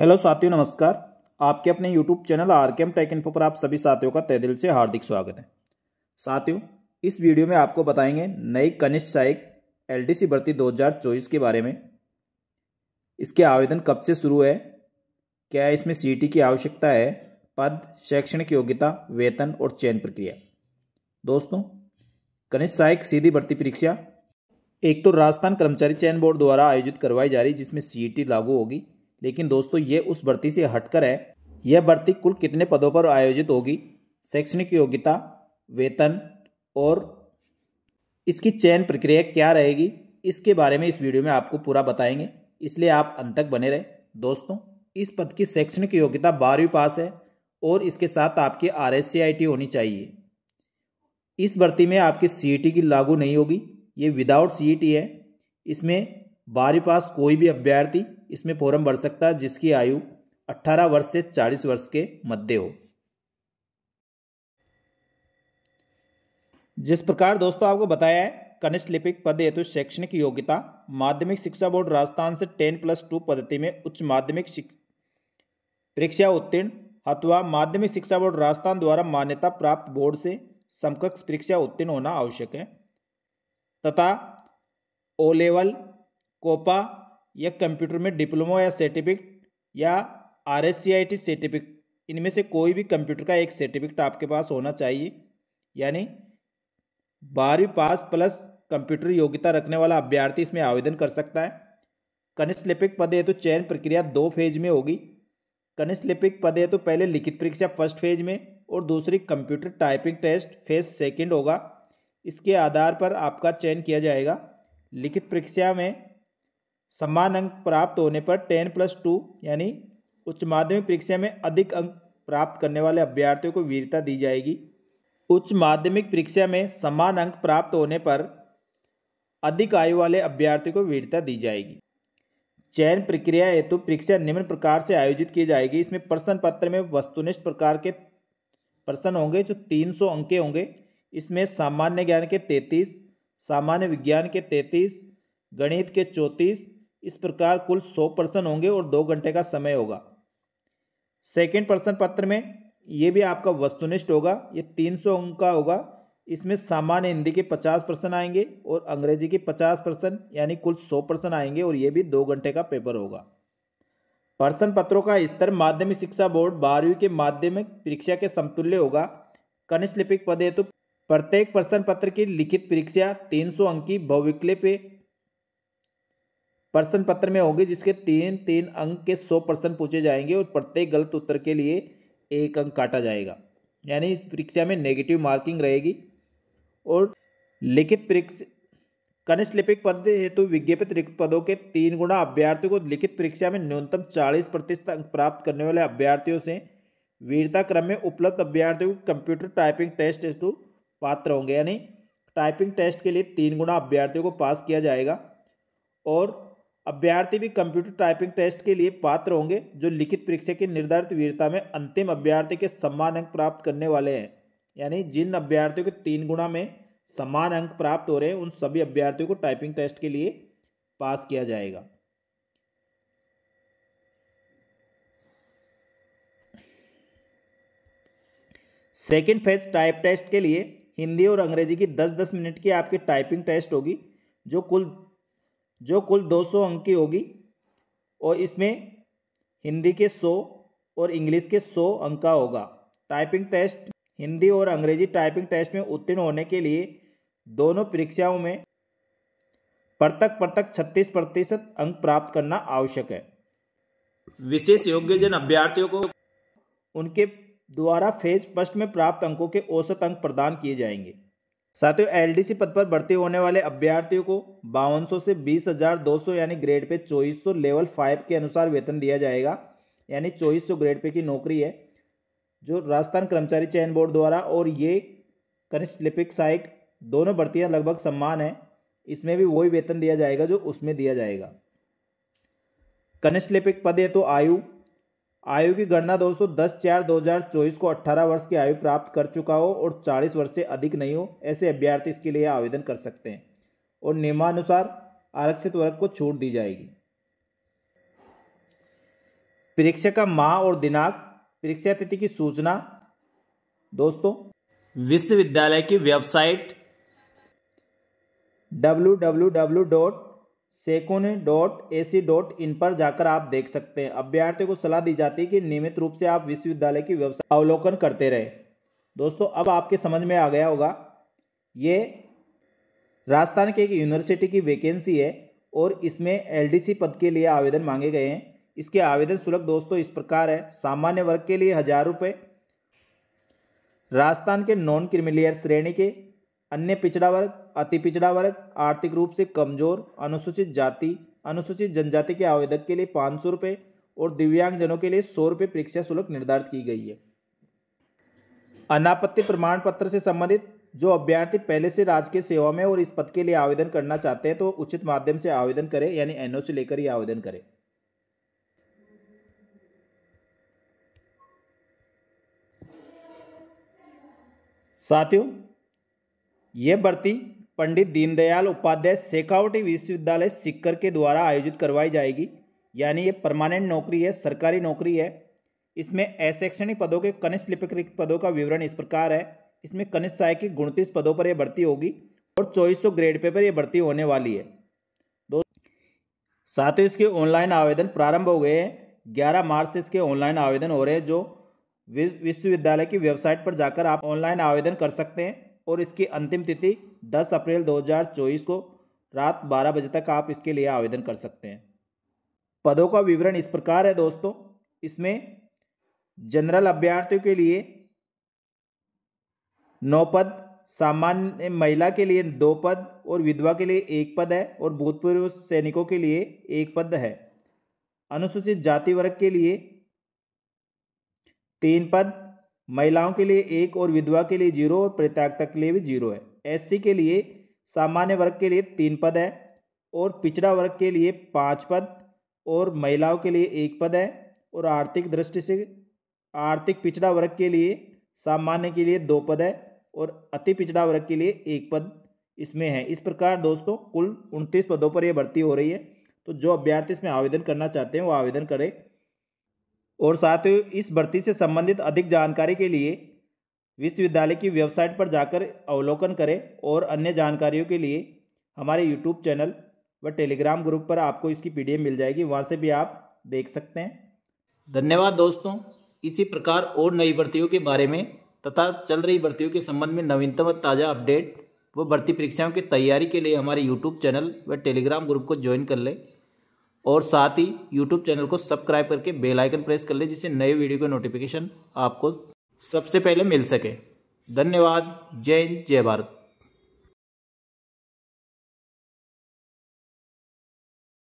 hello साथियों नमस्कार आपके अपने YouTube channel R K M tech info पर आप सभी साथियों का तय दिल से हार्दिक स्वागत है साथियों इस वीडियो में आपको बताएंगे नई कनिष्ठ सहायक सी भर्ती 2024 के बारे में इसके आवेदन कब से शुरू है क्या इसमें सीटी की आवश्यकता है पद शैक्षणिक योग्यता वेतन और चयन प्रक्रिया दोस्तों कनिष्ठ सहायक सीधी भर्ती परीक्षा एक तो राजस्थान कर्मचारी चयन बोर्ड द्वारा आयोजित करवाई जा रही जिसमें टी लागू होगी लेकिन दोस्तों ये उस भर्ती से हटकर है यह भर्ती कुल कितने पदों पर आयोजित होगी शैक्षणिक योग्यता वेतन और इसकी चयन प्रक्रिया क्या रहेगी इसके बारे में इस वीडियो में आपको पूरा बताएंगे इसलिए आप अंत तक बने रहें दोस्तों इस पद की शैक्षणिक योग्यता बारहवीं पास है और इसके साथ आपकी आर एस होनी चाहिए इस भर्ती में आपकी सी की लागू नहीं होगी ये विदाउट सी है इसमें बारहवीं पास कोई भी अभ्यर्थी इसमें फोरम भर सकता है जिसकी आयु 18 वर्ष से 40 वर्ष के मध्य हो जिस प्रकार दोस्तों आपको बताया है कनिष्ठ लिपिक पद हेतु शैक्षणिक योग्यता माध्यमिक शिक्षा बोर्ड राजस्थान से टेन प्लस टू पद्धति में उच्च माध्यमिक परीक्षा उत्तीर्ण अथवा माध्यमिक शिक्षा बोर्ड राजस्थान द्वारा मान्यता प्राप्त बोर्ड से समकक्ष परीक्षा उत्तीर्ण होना आवश्यक है तथा ओ लेवल कोपा या कंप्यूटर में डिप्लोमा या सर्टिफिकेट या R S C I T certificate इनमें से कोई भी कंप्यूटर का एक सर्टिफिकेट आपके पास होना चाहिए यानी बारहवीं पास प्लस कंप्यूटर योग्यता रखने वाला अभ्यर्थी इसमें आवेदन कर सकता है कनिष्ठ लिपिक पद हेतु तो चयन प्रक्रिया दो फेज में होगी कनिष्ठ लिपिक पद हेतु तो पहले लिखित परीक्षा फर्स्ट फेज में और दूसरी computer typing test phase second होगा इसके आधार पर आपका चयन किया जाएगा लिखित परीक्षा में सम्मान अंक प्राप्त होने पर टेन प्लस टू यानी उच्च माध्यमिक परीक्षा में अधिक अंक प्राप्त करने वाले अभ्यर्थियों को वीरता दी जाएगी उच्च माध्यमिक परीक्षा में समान अंक प्राप्त होने पर अधिक आयु वाले अभ्यर्थियों को वीरता दी जाएगी चयन प्रक्रिया हेतु परीक्षा निम्न प्रकार से आयोजित की जाएगी इसमें प्रश्न पत्र में वस्तुनिष्ठ प्रकार के प्रश्न होंगे जो 300 अंके होंगे इसमें सामान्य ज्ञान के 33, सामान्य विज्ञान के 33, गणित के चौंतीस इस प्रकार कुल सौ प्रश्न होंगे और दो घंटे का समय होगा सेकेंड प्रश्न पत्र में ये भी आपका वस्तुनिष्ठ होगा ये तीन सौ अंक का होगा इसमें सामान्य हिंदी के पचास परसेंट आएंगे और अंग्रेजी के पचास परसेंट यानी कुल सौ परसेंट आएंगे और ये भी दो घंटे का पेपर होगा प्रश्न पत्रों का स्तर माध्यमिक शिक्षा बोर्ड बारहवीं के माध्यमिक परीक्षा के समतुल्य होगा कनिष्ठ लिपिक पद हेतु प्रत्येक प्रश्न पत्र की लिखित परीक्षा तीन सौ अंक की भविकले प्रश्न पत्र में होंगे जिसके तीन तीन अंक के सौ प्रश्न पूछे जाएंगे और प्रत्येक गलत उत्तर के लिए एक अंक काटा जाएगा यानी इस परीक्षा में नेगेटिव मार्किंग रहेगी और लिखित परीक्षा कनिष्ठ लिपिक पद हेतु विज्ञापित रिक्त पदों के तीन गुणा अभ्यर्थियों को लिखित परीक्षा में न्यूनतम चालीस प्रतिशत अंक प्राप्त करने वाले अभ्यर्थियों से वीरता क्रम में उपलब्ध अभ्यर्थियों को कंप्यूटर टाइपिंग टेस्ट हेतु पात्र होंगे यानी टाइपिंग टेस्ट के लिए तीन गुणा अभ्यर्थियों को पास किया जाएगा और अभ्यर्थी भी कंप्यूटर टाइपिंग टेस्ट के लिए पात्र होंगे जो लिखित परीक्षा की निर्धारित वीरता में अंतिम अभ्यर्थी के सम्मान अंक प्राप्त करने वाले हैं यानी जिन अभ्यर्थियों के तीन गुणा में समान अंक प्राप्त हो रहे हैं उन सभी अभ्यर्थियों को टाइपिंग टेस्ट के लिए पास किया जाएगा सेकेंड फेज टाइप टेस्ट के लिए हिंदी और अंग्रेजी की दस दस मिनट की आपकी टाइपिंग टेस्ट होगी जो कुल जो कुल 200 अंक की होगी और इसमें हिंदी के 100 और इंग्लिश के 100 अंक का होगा टाइपिंग टेस्ट हिंदी और अंग्रेजी टाइपिंग टेस्ट में उत्तीर्ण होने के लिए दोनों परीक्षाओं में प्रत्येक प्रत्येक छत्तीस प्रतिशत अंक प्राप्त करना आवश्यक है विशेष योग्यजन अभ्यर्थियों को उनके द्वारा फेज फर्स्ट में प्राप्त अंकों के औसत अंक प्रदान किए जाएंगे साथियों एलडीसी पद पर भर्ती होने वाले अभ्यर्थियों को बावन से बीस हजार दो सौ यानी ग्रेड पे चौबीस सौ लेवल फाइव के अनुसार वेतन दिया जाएगा यानी चौबीस सौ ग्रेड पे की नौकरी है जो राजस्थान कर्मचारी चयन बोर्ड द्वारा और ये कनिष्ठ लिपिक सहायक दोनों भर्तियाँ लगभग सम्मान है इसमें भी वही वेतन दिया जाएगा जो उसमें दिया जाएगा कनिष्ठ लिपिक पद है तो आयु आयु की गणना दोस्तों 10 चार 2024 को 18 वर्ष की आयु प्राप्त कर चुका हो और 40 वर्ष से अधिक नहीं हो ऐसे अभ्यर्थी इसके लिए आवेदन कर सकते हैं और नियमानुसार आरक्षित वर्ग को छूट दी जाएगी परीक्षा का माह और दिनांक परीक्षा तिथि की सूचना दोस्तों विश्वविद्यालय की website W W W dot सेकोने dot A C dot in पर जाकर आप देख सकते हैं अभ्यर्थियों को सलाह दी जाती है कि नियमित रूप से आप विश्वविद्यालय की व्यवसाय अवलोकन करते रहे दोस्तों अब आपके समझ में आ गया होगा ये राजस्थान की एक यूनिवर्सिटी की वैकेंसी है और इसमें एलडीसी पद के लिए आवेदन मांगे गए हैं इसके आवेदन शुल्क दोस्तों इस प्रकार है सामान्य वर्ग के लिए हज़ार रुपये राजस्थान के नॉन क्रिमिलियर श्रेणी के अन्य पिछड़ा वर्ग अति पिछड़ा वर्ग आर्थिक रूप से कमजोर अनुसूचित जाति अनुसूचित जनजाति के आवेदक के लिए पाँच सौ रुपये और दिव्यांगजनों के लिए सौ रुपये परीक्षा शुल्क निर्धारित की गई है अनापत्ति प्रमाण पत्र से संबंधित जो अभ्यर्थी पहले से राजकीय सेवा में और इस पद के लिए आवेदन करना चाहते हैं तो उचित माध्यम से आवेदन करें यानी एनओ से लेकर ही आवेदन करें साथियों ये भर्ती पंडित दीनदयाल उपाध्याय शेखावटी विश्वविद्यालय सिक्कर के द्वारा आयोजित करवाई जाएगी यानी ये परमानेंट नौकरी है सरकारी नौकरी है इसमें अशैक्षणिक पदों के कनिष्ठ लिपिक पदों का विवरण इस प्रकार है इसमें कनिष्ठ सहायक की गुणतीस पदों पर यह भर्ती होगी और चौबीस ग्रेड पे पर यह भर्ती होने वाली है दो साथ ही इसके ऑनलाइन आवेदन प्रारंभ हो गए हैं ग्यारह मार्च से इसके ऑनलाइन आवेदन हो रहे हैं जो विश्वविद्यालय की वेबसाइट पर जाकर आप ऑनलाइन आवेदन कर सकते हैं और इसकी अंतिम तिथि 10 अप्रैल 2024 को रात 12 बजे तक आप इसके लिए आवेदन कर सकते हैं पदों का विवरण इस प्रकार है दोस्तों इसमें जनरल अभ्यर्थियों के लिए नौ पद सामान्य महिला के लिए दो पद और विधवा के लिए एक पद है और भूतपूर्व सैनिकों के लिए एक पद है अनुसूचित जाति वर्ग के लिए तीन पद महिलाओं के लिए एक और विधवा के लिए जीरो और प्रत्यागता के लिए भी जीरो है एससी के लिए सामान्य वर्ग के लिए तीन पद है और पिछड़ा वर्ग के लिए पाँच पद और महिलाओं के लिए एक पद है और आर्थिक दृष्टि से आर्थिक पिछड़ा वर्ग के लिए सामान्य के लिए दो पद है और अति पिछड़ा वर्ग के लिए एक पद इसमें है इस प्रकार दोस्तों कुल उनतीस पदों पर यह भर्ती हो रही है तो जो अभ्यर्थी इसमें आवेदन करना चाहते हैं वो आवेदन करें और साथ ही इस भर्ती से संबंधित अधिक जानकारी के लिए विश्वविद्यालय की वेबसाइट पर जाकर अवलोकन करें और अन्य जानकारियों के लिए हमारे यूट्यूब चैनल व टेलीग्राम ग्रुप पर आपको इसकी पी मिल जाएगी वहाँ से भी आप देख सकते हैं धन्यवाद दोस्तों इसी प्रकार और नई भर्तियों के बारे में तथा चल रही भर्तियों के संबंध में नवीनतम ताज़ा अपडेट व भर्ती परीक्षाओं की तैयारी के लिए हमारे यूट्यूब चैनल व टेलीग्राम ग्रुप को ज्वाइन कर लें और साथ ही यूट्यूब चैनल को सब्सक्राइब करके बेल आइकन प्रेस कर ले जिससे नए वीडियो के नोटिफिकेशन आपको सबसे पहले मिल सके धन्यवाद जय हिंद जय भारत